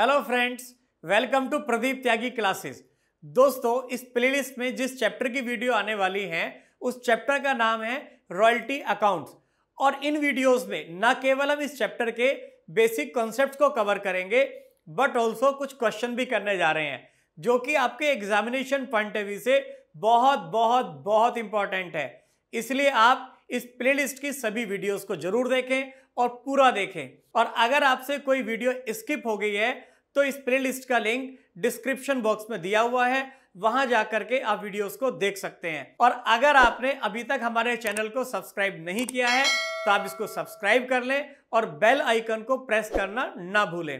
Hello friends welcome to Pradeep Tyagi classes दोस्तों इस playlist में जिस चैप्टर की वीडियो आने वाली है उस चैप्टर का नाम है रॉयल्टी अकाउंट्स और इन वीडियोस में न केवल हम इस चैप्टर के बेसिक कॉन्सेप्ट को कवर करेंगे बट ऑल्सो कुछ क्वेश्चन भी करने जा रहे हैं जो कि आपके एग्जामिनेशन पॉइंट ऑफ व्यू से बहुत बहुत बहुत इंपॉर्टेंट है इसलिए आप इस प्लेलिस्ट की सभी वीडियोस को जरूर देखें और पूरा देखें और अगर आपसे कोई वीडियो स्किप हो गई है तो इस प्लेलिस्ट का लिंक डिस्क्रिप्शन बॉक्स में दिया हुआ है वहां जाकर के आप वीडियोस को देख सकते हैं और अगर आपने अभी तक हमारे चैनल को सब्सक्राइब नहीं किया है तो आप इसको सब्सक्राइब कर लें और बेल आइकन को प्रेस करना ना भूलें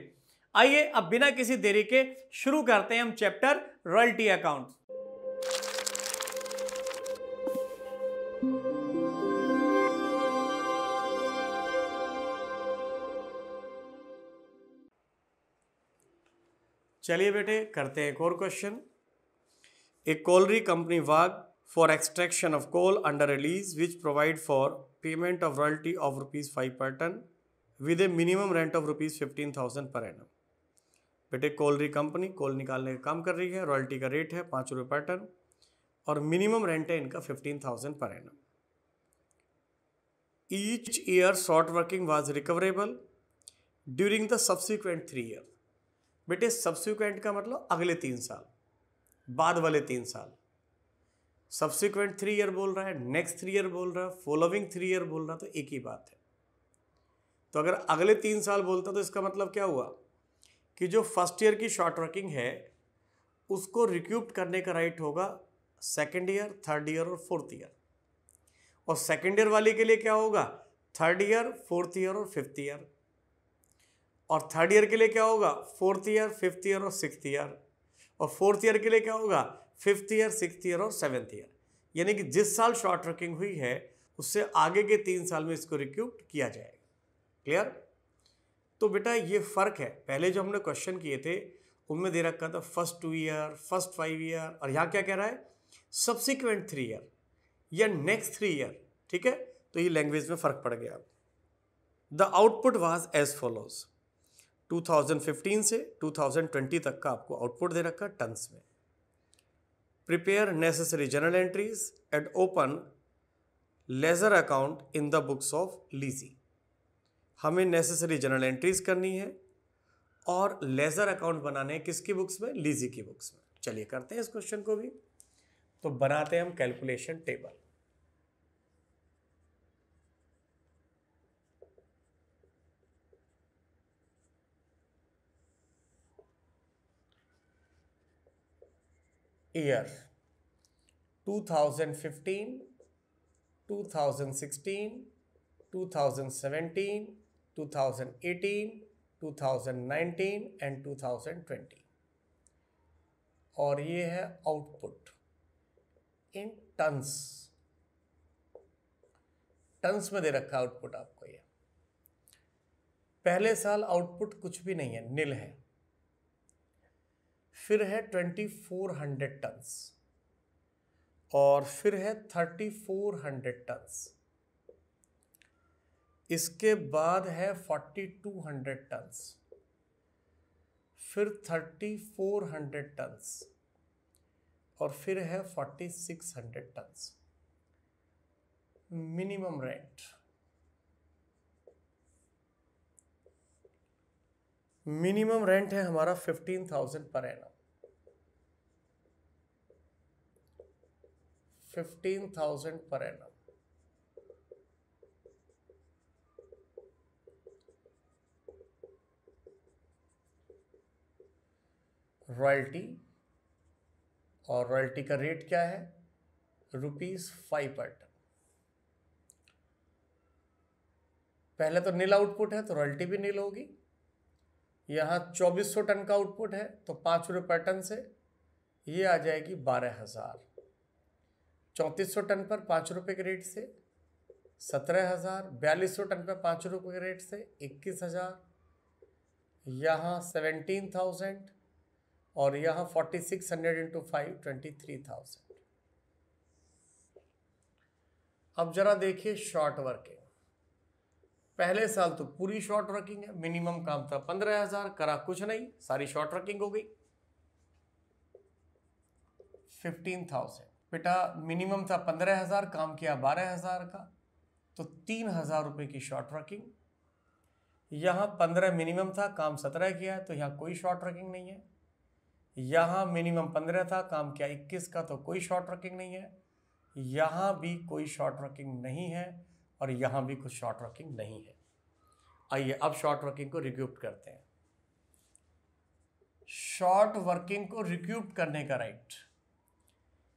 आइए अब बिना किसी देरी के शुरू करते हैं हम चैप्टर रॉयल्टी अकाउंट चलिए बेटे करते हैं एक और question a colliery company wag for extraction of coal under release which provide for payment of royalty of rupees five per ton with a minimum rent of rupees fifteen thousand per annum बेटे colliery company coal निकालने का काम कर रही है royalty का rate है पाँच रुपये पर टन और मिनिमम रेंट है इनका fifteen thousand per annum each year short working was recoverable during the subsequent three year बेटे सब्सिक्वेंट का मतलब अगले तीन साल बाद वाले तीन साल सब्सिक्वेंट थ्री ईयर बोल रहा है नेक्स्ट थ्री ईयर बोल रहा है फॉलोविंग थ्री ईयर बोल रहा है तो एक ही बात है तो अगर अगले तीन साल बोलता तो इसका मतलब क्या हुआ कि जो फर्स्ट ईयर की शॉर्ट वर्किंग है उसको रिक्यूब करने का राइट होगा सेकेंड ईयर थर्ड ईयर और फोर्थ ईयर और सेकेंड ईयर वाले के लिए क्या होगा थर्ड ईयर फोर्थ ईयर और फिफ्थ ईयर और थर्ड ईयर के लिए क्या होगा फोर्थ ईयर फिफ्थ ईयर और सिक्स ईयर और फोर्थ ईयर के लिए क्या होगा फिफ्थ ईयर सिक्स ईयर और सेवन्थ ईयर यानी कि जिस साल शॉर्ट वर्किंग हुई है उससे आगे के तीन साल में इसको रिक्यूट किया जाएगा क्लियर तो बेटा ये फ़र्क है पहले जो हमने क्वेश्चन किए थे उनमें दे रखा था first two year first five year और यहाँ क्या कह रहा है सब्सिक्वेंट थ्री ईयर या नेक्स्ट थ्री ईयर ठीक है तो ये लैंग्वेज में फ़र्क पड़ गया the output was as follows 2015 से 2020 तक का आपको आउटपुट दे रखा टंस में prepare necessary journal entries and open ledger account in the books of lessee हमें नेसेसरी जनरल एंट्रीज करनी है और लेजर अकाउंट बनाने हैं किसकी बुक्स में लीजी की बुक्स में चलिए करते हैं इस क्वेश्चन को भी तो बनाते हैं हम कैलकुलेशन टेबल year 2015 2016 2017 2018 2019 एंड 2020 और ये है आउटपुट इन टन्स टन्स में दे रखा आउटपुट आपको ये पहले साल आउटपुट कुछ भी नहीं है निल है फिर है ट्वेंटी फोर हंड्रेड टन्स और फिर है थर्टी फोर हंड्रेड टन्स इसके बाद है फोर्टी टू हंड्रेड टन्स फिर थर्टी फोर हंड्रेड टन्स और फिर है forty six hundred tons minimum rent minimum rent है हमारा fifteen thousand per annum fifteen thousand per annum royalty और रॉयल्टी का रेट क्या है रुपीज फाइव पर टन पहले तो नील आउटपुट है तो रॉयल्टी भी नील होगी यहाँ 2400 टन का आउटपुट है तो पाँच रुपये पर टन से ये आ जाएगी बारह हज़ार चौंतीस सौ टन पर पाँच रुपये के रेट से सत्रह हज़ार बयालीस सौ टन पर पाँच रुपये के रेट से इक्कीस हज़ार यहाँ सेवेंटीन थाउजेंड और यहाँ forty six hundred into five twenty three thousand अब जरा देखिए शॉर्ट वर्किंग पहले साल तो पूरी शॉर्ट वर्किंग है मिनिमम काम था पंद्रह हजार करा कुछ नहीं सारी शॉर्ट वर्किंग हो गई फिफ्टीन थाउजेंड बेटा मिनिमम था पंद्रह हज़ार काम किया बारह हज़ार का तो तीन हज़ार रुपये की शॉर्ट वर्किंग यहाँ पंद्रह मिनिमम था काम सत्रह किया तो यहाँ कोई शॉर्ट वर्किंग नहीं है यहाँ मिनिमम पंद्रह था काम किया इक्कीस का तो कोई शॉर्ट वर्किंग नहीं है यहाँ भी कोई शॉर्ट वर्किंग नहीं है और यहाँ भी कुछ शॉर्ट वर्किंग नहीं है आइए अब शॉर्ट वर्किंग को रिक्यूब करते हैं शॉर्ट वर्किंग को रिक्यूब करने का राइट right.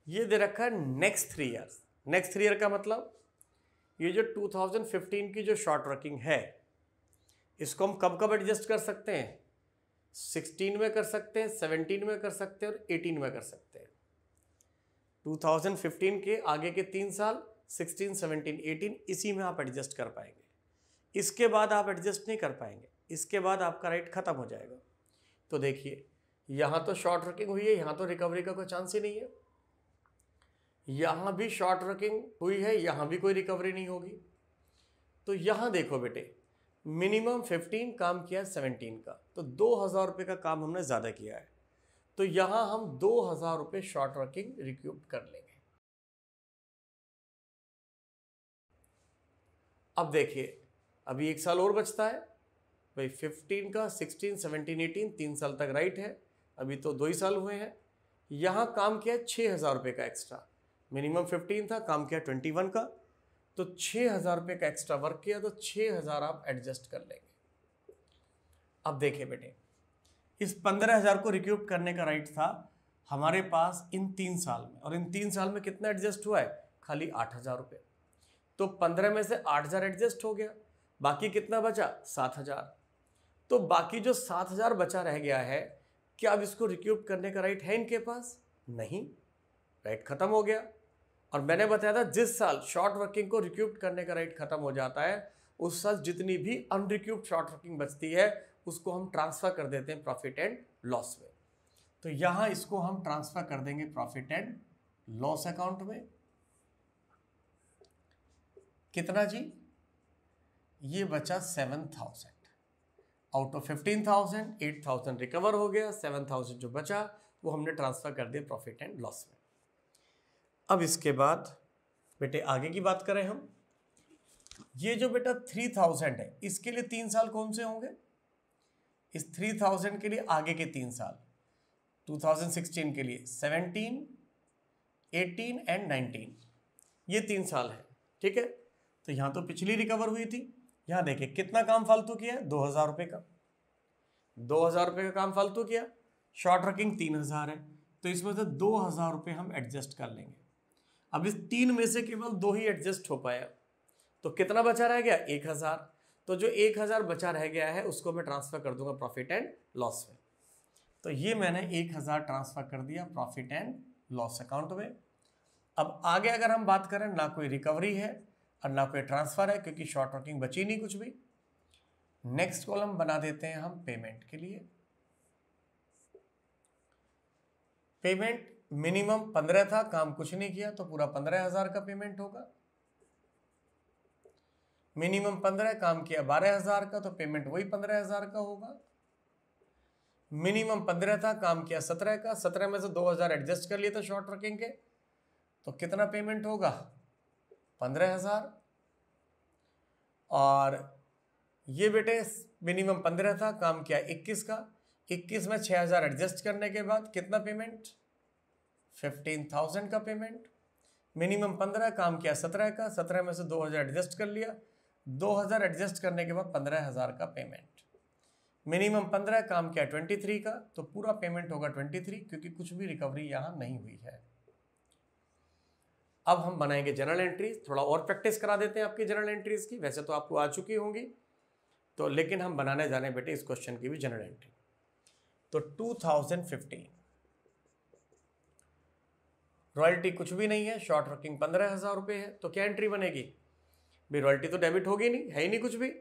ये दे रखा है next three years next three year का मतलब ये जो 2015 की जो शॉर्ट वर्किंग है इसको हम कब कब एडजस्ट कर सकते हैं 16 में कर सकते हैं 17 में कर सकते हैं और 18 में कर सकते हैं 2015 के आगे के तीन साल 16, 17, 18 इसी में आप एडजस्ट कर पाएंगे इसके बाद आप एडजस्ट नहीं कर पाएंगे इसके बाद आपका राइट ख़त्म हो जाएगा तो देखिए यहाँ तो शॉर्ट वर्किंग हुई है यहाँ तो रिकवरी का कोई चांस ही नहीं है यहाँ भी शॉर्ट वर्किंग हुई है यहाँ भी कोई रिकवरी नहीं होगी तो यहाँ देखो बेटे मिनिमम 15 काम किया है 17 का तो दो हज़ार रुपये का काम हमने ज़्यादा किया है तो यहाँ हम दो हज़ार रुपये शॉर्ट वर्किंग रिक्यूब कर लेंगे अब देखिए अभी एक साल और बचता है भाई 15 का 16, 17, 18 तीन साल तक राइट है अभी तो दो ही साल हुए हैं यहाँ काम किया छः हज़ार रुपये का एक्स्ट्रा मिनिमम फिफ्टीन था काम किया ट्वेंटी वन का तो छः हज़ार रुपये का एक्स्ट्रा वर्क किया तो छः हज़ार आप एडजस्ट कर लेंगे अब देखिए बेटे इस पंद्रह हज़ार को रिक्यूब करने का राइट था हमारे पास इन तीन साल में और इन तीन साल में कितना एडजस्ट हुआ है खाली आठ हज़ार रुपये तो पंद्रह में से आठ हज़ार एडजस्ट हो गया बाकी कितना बचा सात हज़ार तो बाकी जो सात हज़ार बचा रह गया है क्या अब इसको रिक्यूब करने का राइट है इनके पास नहीं राइट ख़त्म हो गया और मैंने बताया था जिस साल शॉर्ट वर्किंग को रिक्यूब करने का राइट खत्म हो जाता है उस साल जितनी भी अनरिक्यूब शॉर्ट वर्किंग बचती है उसको हम ट्रांसफ़र कर देते हैं प्रॉफिट एंड लॉस में तो यहां इसको हम ट्रांसफ़र कर देंगे प्रॉफिट एंड लॉस अकाउंट में कितना जी ये बचा seven thousand out of fifteen thousand eight thousand recover हो गया सेवन थाउजेंड जो बचा वो हमने ट्रांसफ़र कर दिया प्रॉफिट एंड लॉस में अब इसके बाद बेटे आगे की बात करें हम ये जो बेटा थ्री थाउजेंड है इसके लिए तीन साल कौन से होंगे इस थ्री थाउजेंड के लिए आगे के तीन साल टू थाउजेंड सिक्सटीन के लिए सेवनटीन एटीन एंड नाइनटीन ये तीन साल है ठीक है तो यहां तो पिछली रिकवर हुई थी यहां देखे कितना काम फालतू किया दो हज़ार रुपए का दो हज़ार रुपए का काम फालतू किया शॉर्ट रकिंग तीन हज़ार है तो इसमें से दो हज़ार रुपए हम एडजस्ट कर लेंगे अब इस तीन में से केवल दो ही एडजस्ट हो पाया तो कितना बचा रह गया एक हज़ार तो जो एक हज़ार बचा रह गया है उसको मैं ट्रांसफ़र कर दूंगा प्रॉफिट एंड लॉस में तो ये मैंने एक हज़ार ट्रांसफ़र कर दिया प्रॉफिट एंड लॉस अकाउंट में अब आगे अगर हम बात करें ना कोई रिकवरी है और ना कोई ट्रांसफ़र है क्योंकि शॉर्ट वर्किंग बची नहीं कुछ भी नेक्स्ट कॉलम बना देते हैं हम पेमेंट के लिए पेमेंट मिनिमम पंद्रह था काम कुछ नहीं किया तो पूरा पंद्रह हजार का पेमेंट होगा मिनिमम पंद्रह काम किया बारह हजार का तो पेमेंट वही पंद्रह हजार का होगा मिनिमम पंद्रह था काम किया सत्रह का सत्रह में से दो हजार एडजस्ट कर लिए तो शॉर्ट रखेंगे तो कितना पेमेंट होगा पंद्रह हजार और ये बेटे मिनिमम पंद्रह था काम किया इक्कीस का इक्कीस में छः हज़ार एडजस्ट करने के बाद कितना पेमेंट फिफ्टीन थाउजेंड का पेमेंट मिनिमम पंद्रह काम किया सत्रह का सत्रह में से दो हज़ार एडजस्ट कर लिया दो हज़ार एडजस्ट करने के बाद पंद्रह हज़ार का पेमेंट मिनिमम पंद्रह काम किया ट्वेंटी थ्री का तो पूरा पेमेंट होगा ट्वेंटी थ्री क्योंकि कुछ भी रिकवरी यहाँ नहीं हुई है अब हम बनाएंगे जनरल एंट्रीज थोड़ा और प्रैक्टिस करा देते हैं आपकी जनरल एंट्रीज की वैसे तो आपको आ चुकी होंगी तो लेकिन हम बनाने जाने बेटे इस क्वेश्चन की भी जनरल एंट्री तो टू थाउजेंड फिफ्टीन रॉयल्टी कुछ भी नहीं है शॉर्ट वर्किंग पंद्रह हज़ार रुपये है तो क्या एंट्री बनेगी भाई रॉयल्टी तो डेबिट होगी नहीं है ही नहीं कुछ भी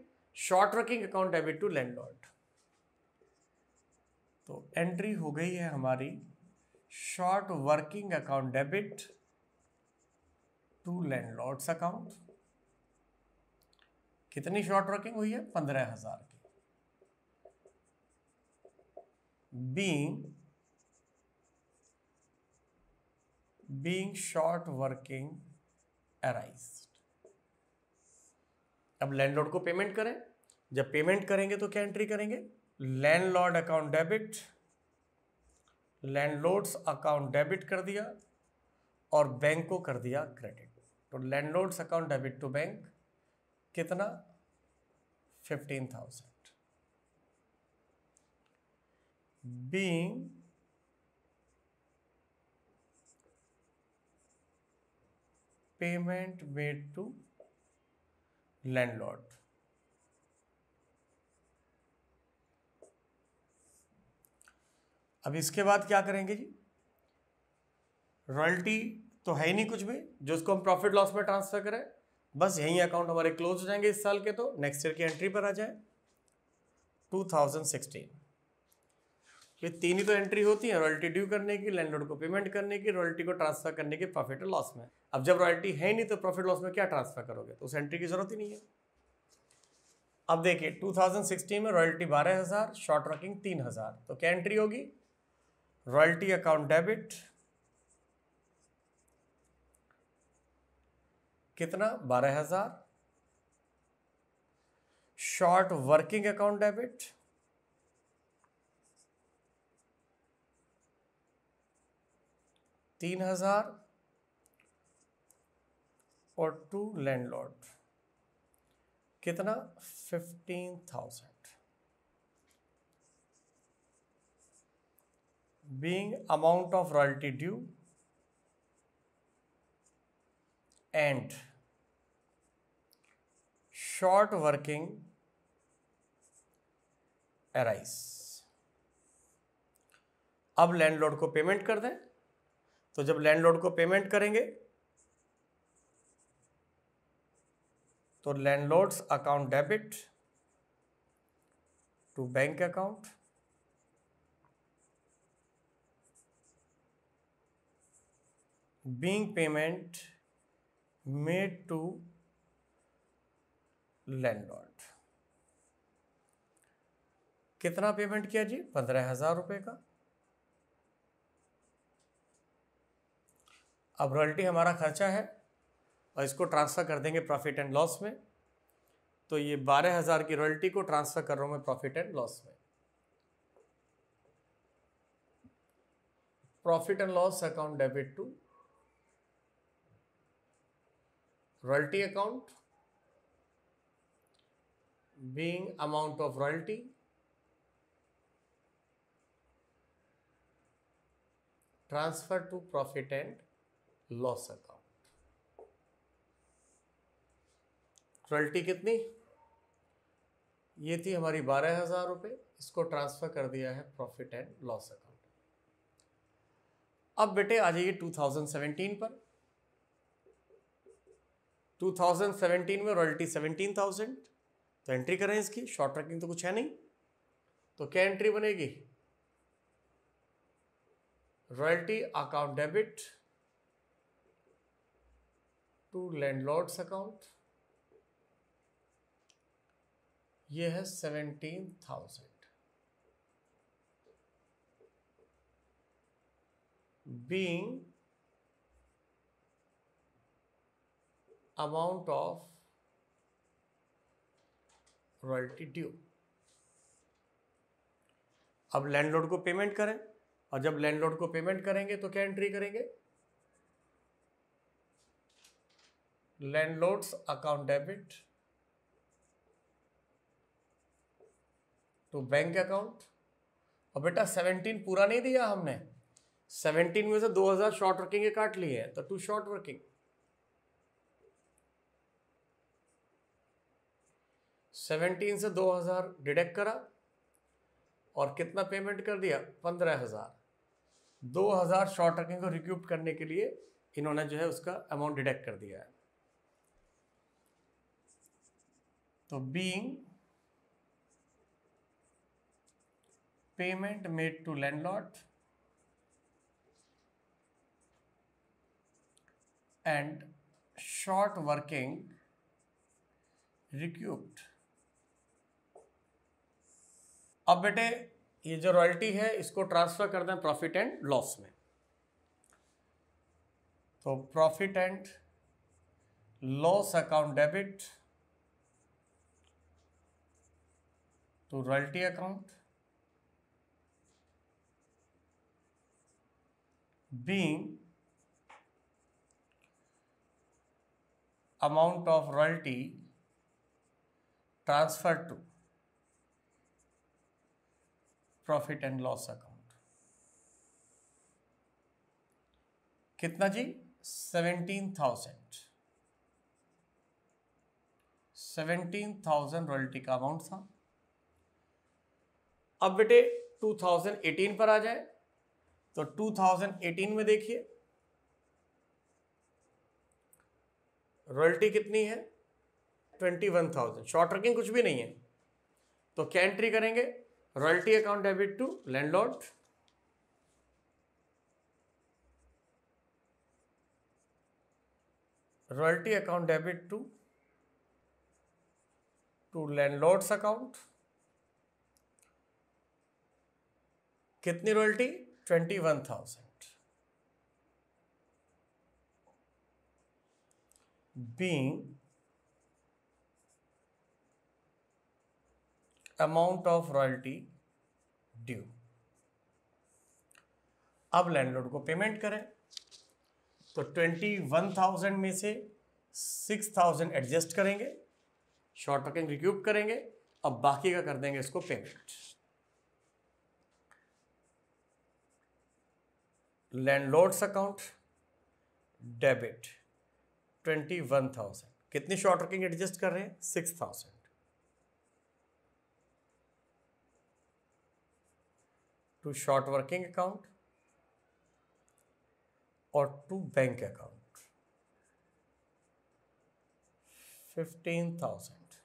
short working account debit to landlord तो एंट्री हो गई है हमारी short working account debit to landlord's account कितनी शॉर्ट वर्किंग हुई है पंद्रह हज़ार की being being short working arise अब लैंडलॉर्ड को पेमेंट करें जब पेमेंट करेंगे तो क्या एंट्री करेंगे landlord account debit landlord's account debit कर दिया और बैंक को कर दिया क्रेडिट तो landlord's account debit to bank कितना fifteen thousand being payment made to landlord अब इसके बाद क्या करेंगे जी रॉयल्टी तो है ही नहीं कुछ भी जो उसको हम प्रॉफिट लॉस में ट्रांसफर करें बस यही अकाउंट हमारे क्लोज हो जाएंगे इस साल के तो नेक्स्ट ईयर की एंट्री पर आ जाए 2016 ये तीन ही तो एंट्री होती है रॉयल्टी ड्यू करने की लैंडलॉर्ड को पेमेंट करने की रॉयल्टी को ट्रांसफर करने की प्रॉफिट और लॉस में अब जब रॉयल्टी है नहीं तो प्रॉफिट लॉस में क्या ट्रांसफर करोगे तो उस एंट्री की जरूरत ही नहीं है अब देखिए 2016 में रॉयल्टी बारह हज़ार शॉर्ट वर्किंग तीन हज़ार तो क्या एंट्री होगी रॉयल्टी अकाउंट डेबिट कितना बारह हज़ार शॉर्ट वर्किंग अकाउंट डेबिट तीन हजार और टू लैंडलॉर्ड कितना fifteen thousand being amount of royalty due and short working arise अब लैंडलॉर्ड को पेमेंट कर दें तो जब लैंडलॉर्ड को पेमेंट करेंगे तो landlord's account debit to bank account being payment made to landlord कितना पेमेंट किया जी पंद्रह हजार रुपये का अब रॉयल्टी हमारा खर्चा है और इसको ट्रांसफ़र कर देंगे प्रॉफिट एंड लॉस में तो ये बारह हज़ार की रॉयल्टी को ट्रांसफ़र कर रहा हूँ मैं प्रॉफिट एंड लॉस में profit and loss account debit to royalty account being amount of royalty transfer to profit and loss account royalty कितनी ये थी हमारी बारह हज़ार रुपये इसको ट्रांसफ़र कर दिया है प्रॉफिट एंड लॉस अकाउंट अब बेटे आ जाइए 2017 पर 2017 में रॉयल्टी 17,000 तो एंट्री करें इसकी शॉर्ट ट्रैकिंग तो कुछ है नहीं तो क्या एंट्री बनेगी royalty account debit to landlord's account ये है seventeen thousand being amount of royalty due अब लैंडलॉर्ड को पेमेंट करें और जब लैंडलॉर्ड को पेमेंट करेंगे तो क्या एंट्री करेंगे landlord's account debit to bank account और बेटा सेवनटीन पूरा नहीं दिया हमने सेवनटीन में से दो हजार शॉर्ट वर्किंग काट लिए हैं तो टू शॉर्ट वर्किंग सेवनटीन से दो हजार डिडेक्ट करा और कितना पेमेंट कर दिया पंद्रह हजार दो हजार शॉर्ट वर्किंग को रिक्यूप करने के लिए इन्होंने जो है उसका अमाउंट डिडेक्ट कर दिया है तो being payment made to landlord and short working recouped अब बेटे ये जो रॉयल्टी है इसको ट्रांसफर कर दें प्रॉफिट एंड लॉस में तो profit and loss account debit to royalty account being amount of royalty transfer to profit and loss account कितना जी seventeen thousand seventeen thousand royalty का अमाउंट था अब बेटे 2018 पर आ जाए तो 2018 में देखिए रॉयल्टी कितनी है 21,000 शॉर्ट वर्किंग कुछ भी नहीं है तो क्या एंट्री करेंगे royalty account debit to landlord royalty account debit to to landlord's account कितनी royalty twenty one thousand being amount of royalty due अब लैंडलॉर्ड को पेमेंट करें तो ट्वेंटी वन थाउजेंड में से सिक्स थाउजेंड एडजस्ट करेंगे शॉर्ट वर्किंग रिक्यूब करेंगे अब बाकी का कर देंगे इसको payment landlord's account debit twenty one thousand कितनी शॉर्ट वर्किंग एडजस्ट कर रहे हैं six thousand to short working account और to bank account fifteen thousand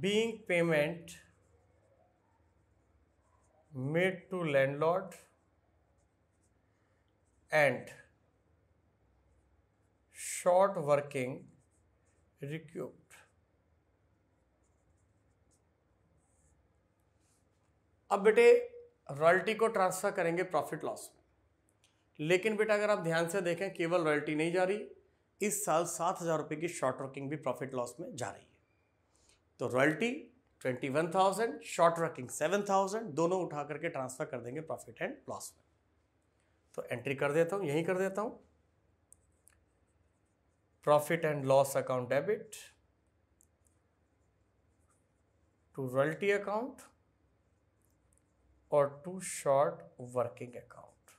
being payment made to landlord and short working recruit अब बेटे रॉयल्टी को transfer करेंगे profit loss में लेकिन बेटा अगर आप ध्यान से देखें केवल रॉयल्टी नहीं जा रही इस साल सात हज़ार रुपये की शॉर्ट वर्किंग भी प्रॉफिट लॉस में जा रही है तो royalty twenty one thousand short working seven thousand दोनों उठा करके ट्रांसफर कर देंगे प्रॉफिट एंड लॉस में तो एंट्री कर देता हूँ यहीं कर देता हूँ profit and loss account debit to royalty account और to short working account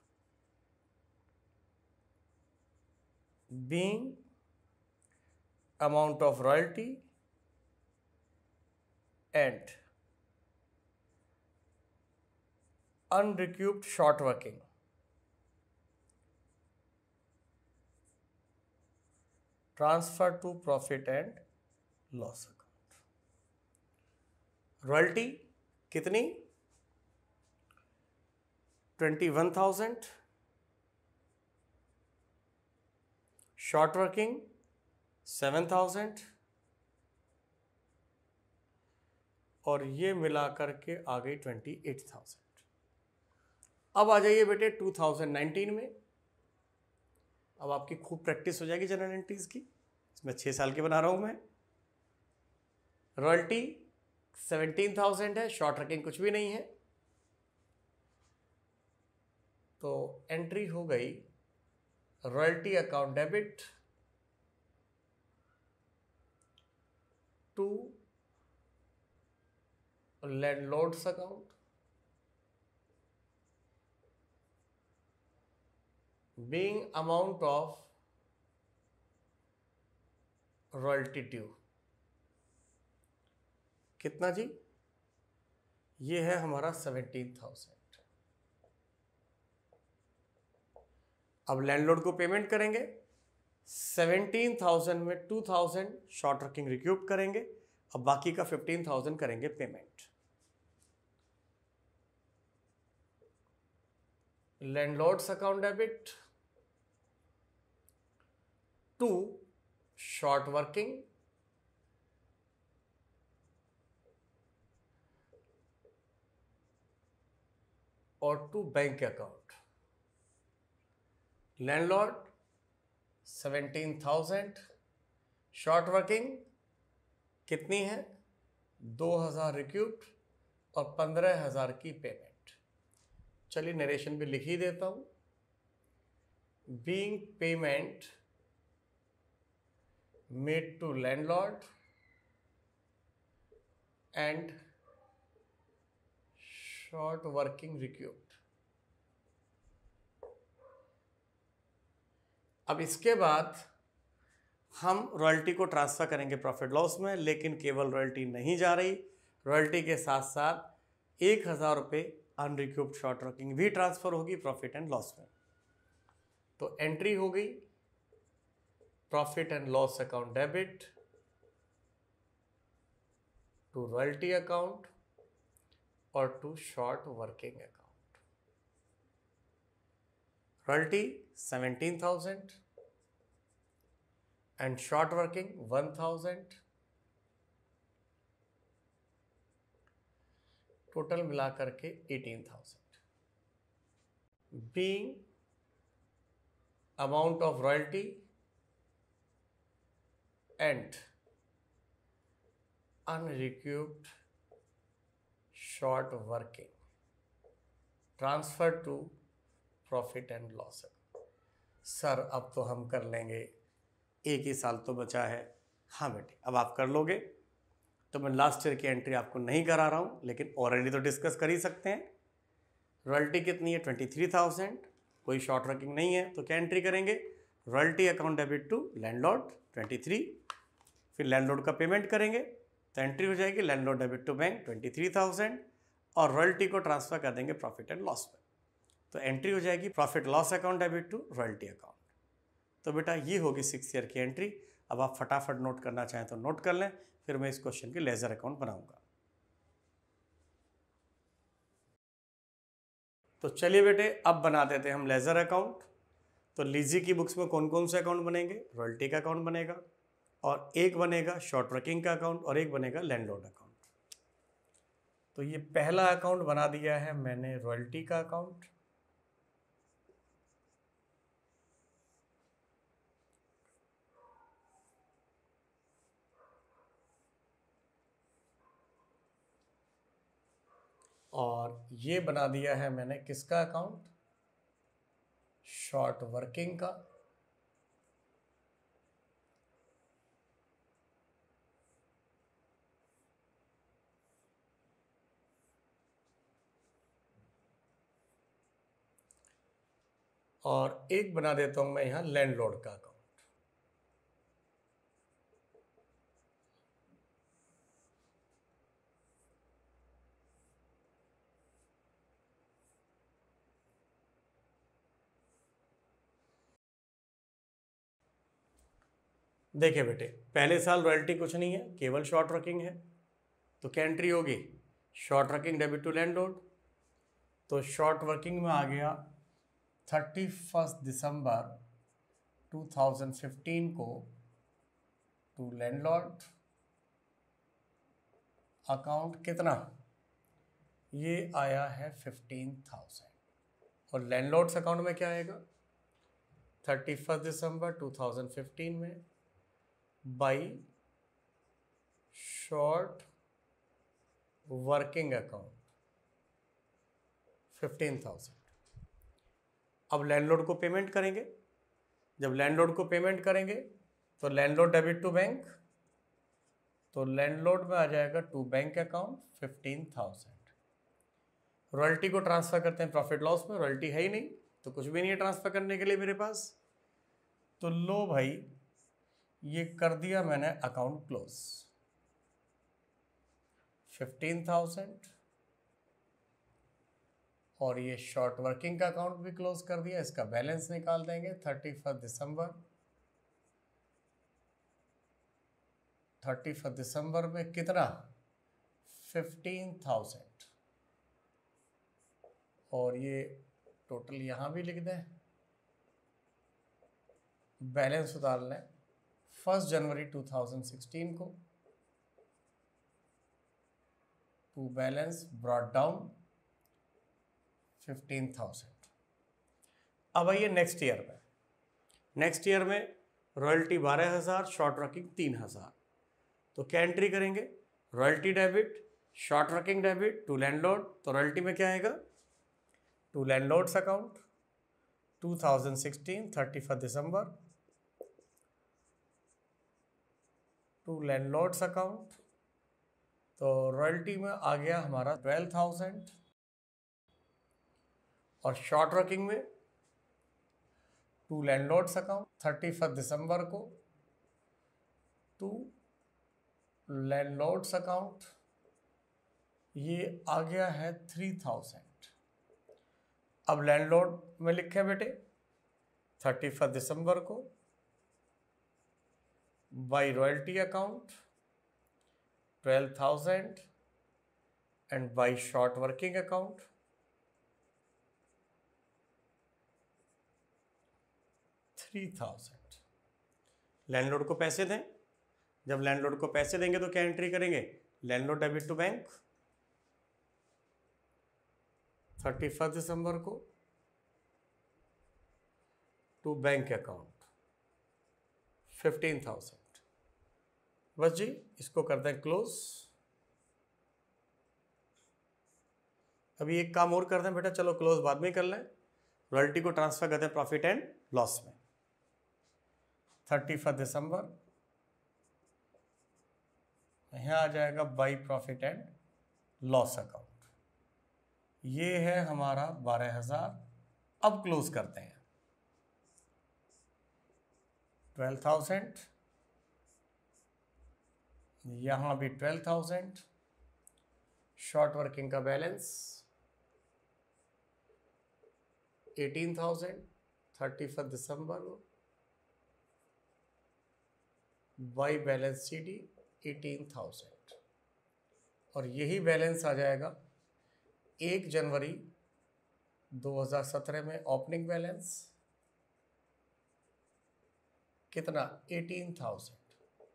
being amount of royalty and unrecouped short working transfer to profit and loss account royalty कितनी twenty one thousand short working seven thousand और ये मिला करके आ गई twenty eight thousand अब आ जाइए बेटे टू थाउजेंड नाइनटीन में अब आपकी खूब प्रैक्टिस हो जाएगी जनरल एंट्रीज की इसमें छः साल की बना रहा हूँ मैं रॉयल्टी सेवेंटीन थाउजेंड है शॉर्ट रकिंग कुछ भी नहीं है तो एंट्री हो गई royalty account debit to landlord's account being amount of royalty due कितना जी ये है हमारा सेवेंटीन थाउजेंड अब लैंडलॉर्ड को पेमेंट करेंगे सेवेंटीन थाउजेंड में two thousand short working recoup करेंगे अब बाकी का फिफ्टीन थाउजेंड करेंगे payment landlord's account debit to short working और to bank account landlord seventeen thousand short working कितनी है दो हज़ार रिक्यूट और पंद्रह हज़ार की पेमेंट चलिए नरेशन भी लिख ही देता हूँ being payment made to landlord and short working recouped अब इसके बाद हम रॉयल्टी को ट्रांसफ़र करेंगे प्रॉफिट लॉस में लेकिन केवल रॉयल्टी नहीं जा रही रॉयल्टी के साथ साथ एक हज़ार रुपये अनरिक्यूब्ड शॉर्ट वर्किंग भी ट्रांसफ़र होगी प्रॉफिट एंड लॉस में तो एंट्री हो गई profit and loss account debit to royalty account or to short working account. Royalty 17,000 and short working 1,000. Total मिला karke eighteen thousand. Thousand amount of royalty. And unrecouped short working transfer to profit and loss sir अब तो हम कर लेंगे एक ही साल तो बचा है हाँ बेटे अब आप कर लोगे तो मैं लास्ट ईयर की एंट्री आपको नहीं करा रहा हूँ लेकिन ऑलरेडी तो डिस्कस कर ही सकते हैं रॉयल्टी कितनी है ट्वेंटी थ्री थाउजेंड कोई शॉर्ट वर्किंग नहीं है तो क्या एंट्री करेंगे royalty account debit to landlord twenty three फिर लैंडलॉर्ड का पेमेंट करेंगे तो एंट्री हो जाएगी landlord debit to bank twenty three thousand और रॉयल्टी को ट्रांसफर कर देंगे प्रॉफिट एंड लॉस में तो एंट्री हो जाएगी profit loss account debit to royalty account तो बेटा ये होगी सिक्स ईयर की एंट्री अब आप फटाफट नोट करना चाहें तो नोट कर लें फिर मैं इस क्वेश्चन की लेजर अकाउंट बनाऊंगा तो चलिए बेटे अब बना देते हैं हम लेजर अकाउंट तो लीजी की बुक्स में कौन कौन से अकाउंट बनेंगे रॉयल्टी का अकाउंट बनेगा और एक बनेगा शॉर्ट वर्किंग का अकाउंट और एक बनेगा लैंडलॉर्ड अकाउंट तो ये पहला अकाउंट बना दिया है मैंने रॉयल्टी का अकाउंट और ये बना दिया है मैंने किसका अकाउंट शॉर्ट वर्किंग का और एक बना देता हूँ मैं यहाँ लैंडलॉर्ड का अकाउंट देखिए बेटे पहले साल रॉयल्टी कुछ नहीं है केवल शॉर्ट रकिंग है तो क्या एंट्री होगी short working debit to land तो शॉर्ट वर्किंग में आ गया थर्टी फर्स्ट दिसंबर 2015 को टू लैंडलॉर्ड अकाउंट कितना ये आया है फिफ्टीन थाउजेंड और लैंडलॉर्ड्स अकाउंट में क्या आएगा thirty first December two thousand fifteen में by short working account fifteen thousand अब लैंडलॉर्ड को पेमेंट करेंगे जब लैंडलॉर्ड को पेमेंट करेंगे तो लैंडलॉर्ड डेबिट टू बैंक तो लैंडलॉर्ड में आ जाएगा to bank account fifteen thousand royalty को ट्रांसफ़र करते हैं प्रॉफिट लॉस में रॉयल्टी है ही नहीं तो कुछ भी नहीं है ट्रांसफ़र करने के लिए मेरे पास तो लो भाई ये कर दिया मैंने अकाउंट क्लोज फिफ्टीन थाउजेंड और ये शॉर्ट वर्किंग का अकाउंट भी क्लोज कर दिया इसका बैलेंस निकाल देंगे thirty first December thirty first December में कितना फिफ्टीन थाउजेंड और ये टोटल यहां भी लिख दें बैलेंस उतार लें फर्स्ट जनवरी 2016 को to balance brought down fifteen thousand अब आइए नेक्स्ट ईयर में नेक्स्ट ईयर में रॉयल्टी बारह हज़ार शॉर्ट वर्किंग तीन हज़ार तो क्या एंट्री करेंगे royalty debit short working debit to landlord तो रॉयल्टी में क्या आएगा to landlord's account 2016 31 December to landlord's account तो रॉयल्टी में आ गया हमारा ट्वेल्व थाउजेंड और शॉर्ट वर्किंग में to landlord's account thirty first December को टू लैंडलॉर्ड्स अकाउंट ये आ गया है थ्री थाउजेंड अब लैंडलॉर्ड में लिखे बेटे थर्टी फर्स्ट दिसंबर को by royalty account twelve thousand and by short working account three thousand landlord को पैसे दें जब लैंडलोड को पैसे देंगे तो क्या एंट्री करेंगे landlord debit to bank thirty first December को to bank account fifteen thousand बस जी इसको कर दें क्लोज अभी एक काम और कर दें बेटा चलो क्लोज बाद में कर लें रॉयल्टी को ट्रांसफर कर दें प्रॉफिट एंड लॉस में थर्टी फर्स्ट दिसंबर यहाँ आ जाएगा by profit and loss account ये है हमारा बारह हज़ार अब क्लोज करते हैं ट्वेल्व थाउजेंड यहाँ भी ट्वेल्व थाउजेंड शॉर्ट वर्किंग का balance eighteen thousand thirty first December by balance C D eighteen thousand और यही बैलेंस आ जाएगा एक जनवरी 2017 में ओपनिंग बैलेंस कितना एटीन थाउजेंड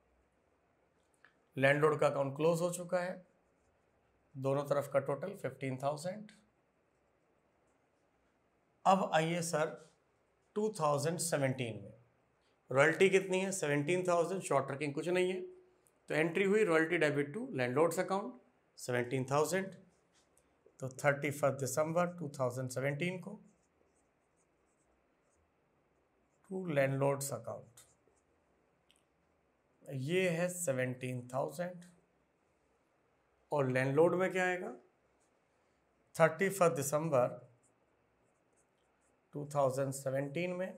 लैंडलोड का अकाउंट क्लोज हो चुका है दोनों तरफ का टोटल फिफ्टीन थाउजेंड अब आइए सर 2017 में रॉयल्टी कितनी है सेवनटीन थाउजेंड शॉर्ट ट्रकिंग कुछ नहीं है तो एंट्री हुई royalty debit to landlord's account seventeen thousand तो thirty first December two thousand seventeen को टू लैंडलॉर्ड्स अकाउंट ये है सेवेंटीन थाउजेंड और लैंडलॉर्ड में क्या आएगा thirty first December two thousand seventeen में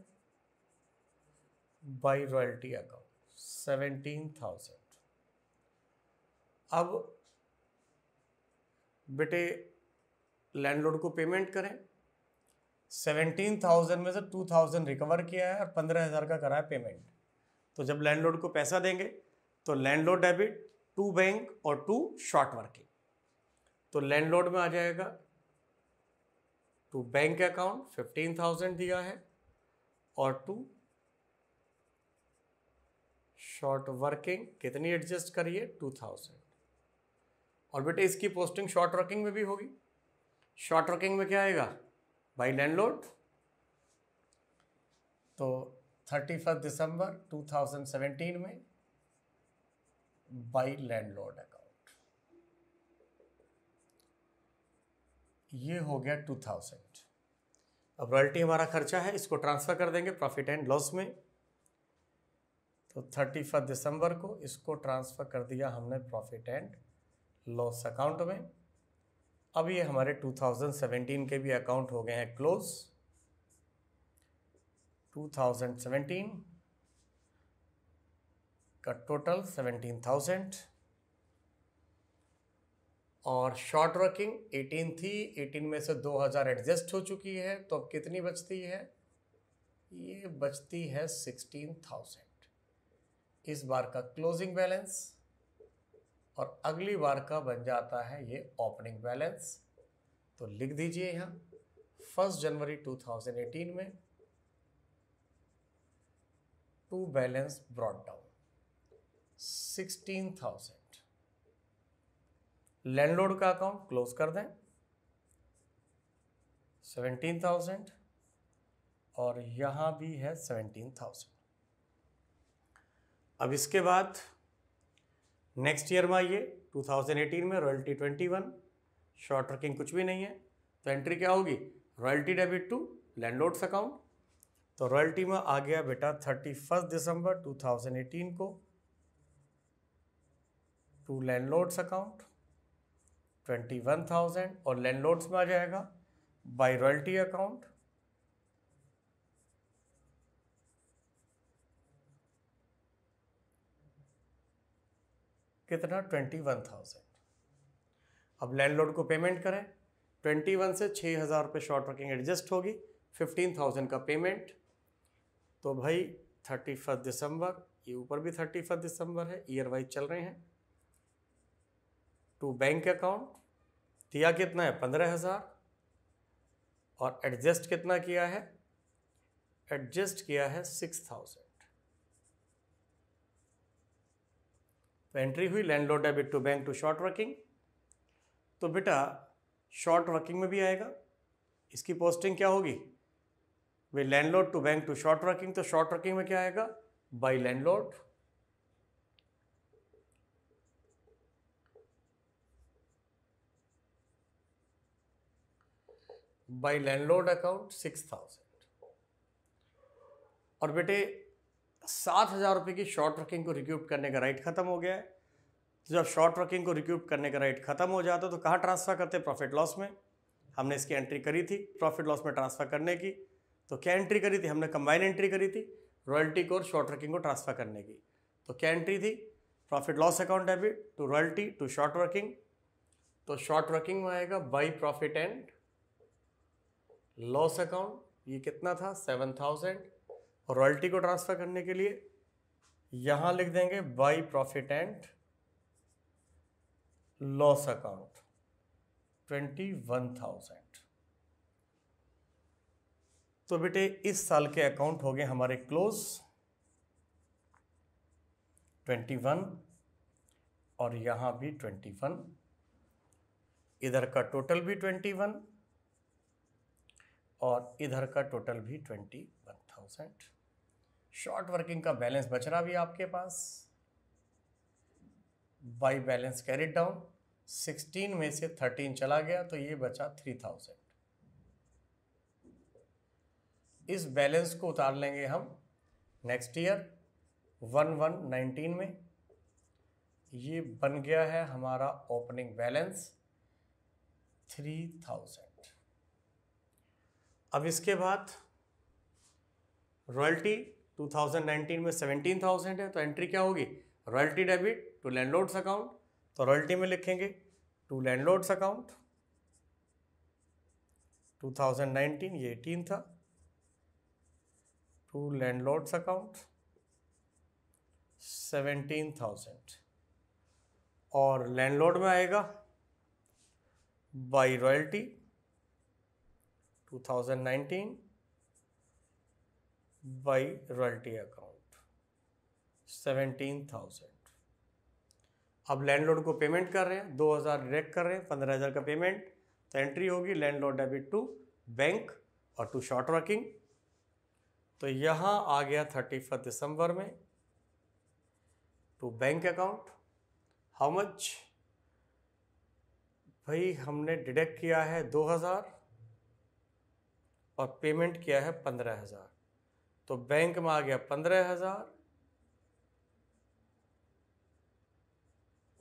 by royalty account seventeen thousand अब बेटे लैंडलॉर्ड को पेमेंट करें सेवेंटीन थाउजेंड में से टू थाउजेंड रिकवर किया है और पंद्रह हज़ार का करा है पेमेंट तो जब लैंडलॉर्ड को पैसा देंगे तो लैंडलॉर्ड डेबिट टू बैंक और टू शॉर्ट वर्किंग तो लैंडलॉर्ड में आ जाएगा to bank account fifteen thousand दिया है और टू शॉर्ट वर्किंग कितनी एडजस्ट करिए टू थाउजेंड और बेटे इसकी पोस्टिंग शॉर्ट वर्किंग में भी होगी शॉर्ट वर्किंग में क्या आएगा बाई लैंडलॉर्ड तो thirty first December two thousand seventeen में बाई लोड अकाउंट ये हो गया टू थाउजेंड अब रॉयल्टी हमारा खर्चा है इसको ट्रांसफ़र कर देंगे प्रॉफिट एंड लॉस में तो थर्टी फर्स्ट दिसंबर को इसको ट्रांसफ़र कर दिया हमने प्रॉफिट एंड लॉस अकाउंट में अब ये हमारे 2017 के भी अकाउंट हो गए हैं क्लोज 2017 का टोटल 17,000 और शॉर्ट वर्किंग 18 थी 18 में से 2000 एडजस्ट हो चुकी है तो अब कितनी बचती है ये बचती है 16,000 इस बार का क्लोजिंग बैलेंस और अगली बार का बन जाता है ये ओपनिंग बैलेंस तो लिख दीजिए यहाँ फर्स्ट जनवरी 2018 में to balance brought down sixteen thousand landlord का अकाउंट क्लोज कर दें सेवेंटीन थाउजेंड और यहाँ भी है सेवेंटीन थाउजेंड अब इसके बाद नेक्स्ट ईयर में आइए 2018 में रॉयल्टी 21 शॉर्ट ट्रकिंग कुछ भी नहीं है तो एंट्री क्या होगी royalty debit to landlord's account तो रॉयल्टी में आ गया बेटा 31 दिसंबर 2018 को टू लैंडलॉर्ड्स अकाउंट 21,000 और लैंडलॉर्ड्स में आ जाएगा बाय रॉयल्टी अकाउंट कितना ट्वेंटी वन थाउजेंड अब लैंडलॉर्ड को पेमेंट करें ट्वेंटी वन से छः हज़ार रुपये शॉर्ट वर्किंग एडजस्ट होगी फिफ्टीन थाउजेंड का पेमेंट तो भाई थर्टी फर्स्ट दिसंबर ये ऊपर भी थर्टी फर्स्ट दिसंबर है ईयर वाइज चल रहे हैं टू बैंक अकाउंट दिया कितना है पंद्रह हज़ार और एडजस्ट कितना किया है एडजस्ट किया है सिक्स थाउजेंड एंट्री हुई lord debit to bank to short working तो बेटा शॉर्ट वर्किंग में भी आएगा इसकी पोस्टिंग क्या होगी way lord to bank to short working तो शॉर्ट वर्किंग में क्या आएगा by lord by lord account six thousand और बेटे सात हज़ार रुपये की शॉर्ट वर्किंग को रिक्यूब करने का राइट ख़त्म हो गया है तो जब शॉर्ट वर्किंग को रिक्यूब करने का राइट ख़त्म हो जाता तो कहाँ ट्रांसफ़र करते प्रॉफिट लॉस में हमने इसकी एंट्री करी थी प्रॉफिट लॉस में ट्रांसफ़र करने की तो क्या एंट्री करी थी हमने कंबाइन एंट्री करी थी रॉयल्टी को और शॉर्ट वर्किंग को ट्रांसफ़र करने की तो क्या एंट्री थी profit loss account debit to तो रॉयल्टी टू शॉर्ट वर्किंग तो शॉर्ट वर्किंग तो में आएगा by profit and loss account ये कितना था सेवन थाउजेंड रॉयल्टी को ट्रांसफ़र करने के लिए यहां लिख देंगे by profit and loss account twenty one thousand तो बेटे इस साल के अकाउंट हो गए हमारे क्लोज ट्वेंटी वन और यहाँ भी ट्वेंटी वन इधर का टोटल भी ट्वेंटी वन और इधर का टोटल भी twenty one thousand short working का बैलेंस बच रहा भी आपके पास by balance carried down sixteen में से थर्टीन चला गया तो ये बचा थ्री थाउजेंड इस बैलेंस को उतार लेंगे हम next year one one nineteen में ये बन गया है हमारा ओपनिंग बैलेंस थ्री थाउजेंड अब इसके बाद रॉयल्टी 2019 में 17,000 है तो एंट्री क्या होगी royalty debit to landlord's account तो रॉयल्टी में लिखेंगे टू लैंडलॉर्ड्स अकाउंट 2019 ये 18 था टू लैंडलॉर्ड्स अकाउंट 17,000 और लैंडलॉर्ड में आएगा by royalty 2019 by royalty account seventeen thousand अब लैंडलॉर्ड को पेमेंट कर रहे हैं दो हज़ार डायरेक्ट कर रहे हैं पंद्रह हज़ार का पेमेंट तो एंट्री होगी लैंडलॉर्ड डेबिट टू बैंक और टू शॉर्ट वर्किंग तो यहाँ आ गया थर्टी फर्स्ट दिसंबर में to bank account how much भाई हमने डिडक्ट किया है दो हज़ार और पेमेंट किया है पंद्रह हज़ार तो बैंक में आ गया पंद्रह हजार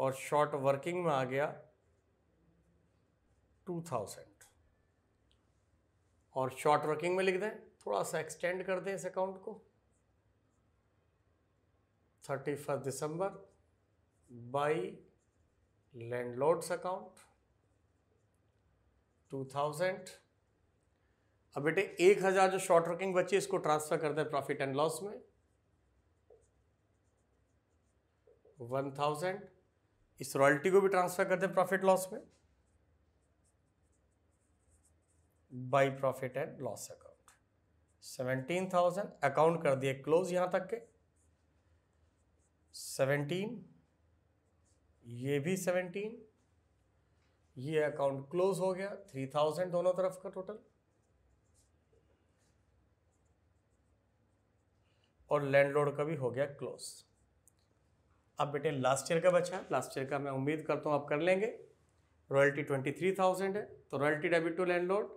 और शॉर्ट वर्किंग में आ गया टू थाउजेंड और शॉर्ट वर्किंग में लिख दें थोड़ा सा एक्सटेंड कर दें इस अकाउंट को thirty first December by landlord's account two thousand अब बेटे एक हज़ार जो शॉर्ट वर्किंग बच्चे इसको ट्रांसफर कर दें प्रॉफिट एंड लॉस में वन थाउजेंड इस रॉयल्टी को भी ट्रांसफर कर दें प्रॉफिट लॉस में by profit and loss account seventeen thousand account कर दिए क्लोज यहां तक के सेवेंटीन ये भी सेवेंटीन ये अकाउंट क्लोज हो गया थ्री थाउजेंड दोनों तरफ का टोटल और लैंडलॉर्ड का भी हो गया क्लोज अब बेटे लास्ट ईयर का बचा लास्ट ईयर का मैं उम्मीद करता हूँ आप कर लेंगे रॉयल्टी ट्वेंटी थ्री थाउजेंड है तो रॉयल्टी डेबिट टू लैंडलॉर्ड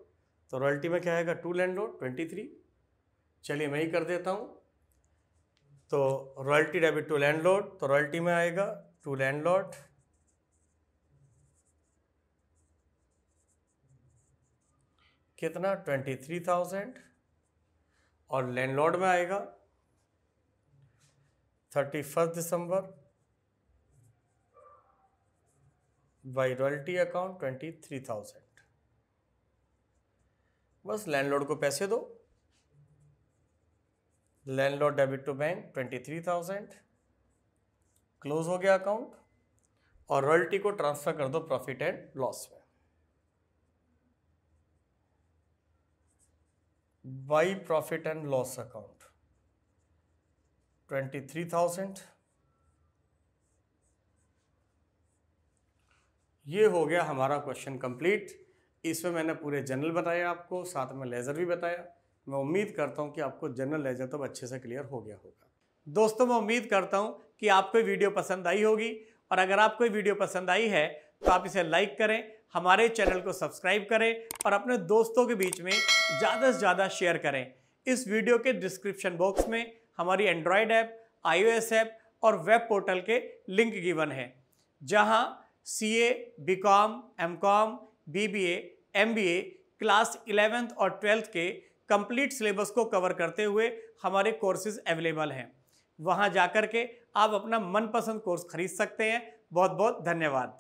तो रॉयल्टी में क्या आएगा टू लैंडलॉर्ड ट्वेंटी थ्री चलिए मैं ही कर देता हूँ तो रॉयल्टी डेबिट टू लैंडलॉर्ड तो रॉयल्टी में आएगा टू लैंडलॉर्ड कितना ट्वेंटी थ्री थाउजेंड और लैंडलॉर्ड में आएगा thirty first December by royalty account twenty three thousand बस लैंडलॉर्ड को पैसे दो landlord debit to bank twenty three thousand close हो गया अकाउंट और रॉयल्टी को ट्रांसफर कर दो प्रॉफिट एंड लॉस में by profit and loss account twenty three thousand ये हो गया हमारा क्वेश्चन कंप्लीट इसमें मैंने पूरे जनरल बताया आपको साथ में लेज़र भी बताया मैं उम्मीद करता हूँ कि आपको जनरल लेज़र तब अच्छे से क्लियर हो गया होगा दोस्तों मैं उम्मीद करता हूँ कि आपको वीडियो पसंद आई होगी और अगर आपको वीडियो पसंद आई है तो आप इसे लाइक करें हमारे चैनल को सब्सक्राइब करें और अपने दोस्तों के बीच में ज़्यादा से ज़्यादा शेयर करें इस वीडियो के डिस्क्रिप्शन बॉक्स में हमारी एंड्रॉयड ऐप आईओएस ऐप और वेब पोर्टल के लिंक गिवन है जहां C A B com M com B B M B A class eleventh और ट्वेल्थ के कंप्लीट सिलेबस को कवर करते हुए हमारे कोर्सेज अवेलेबल हैं वहां जाकर के आप अपना मनपसंद कोर्स खरीद सकते हैं बहुत बहुत धन्यवाद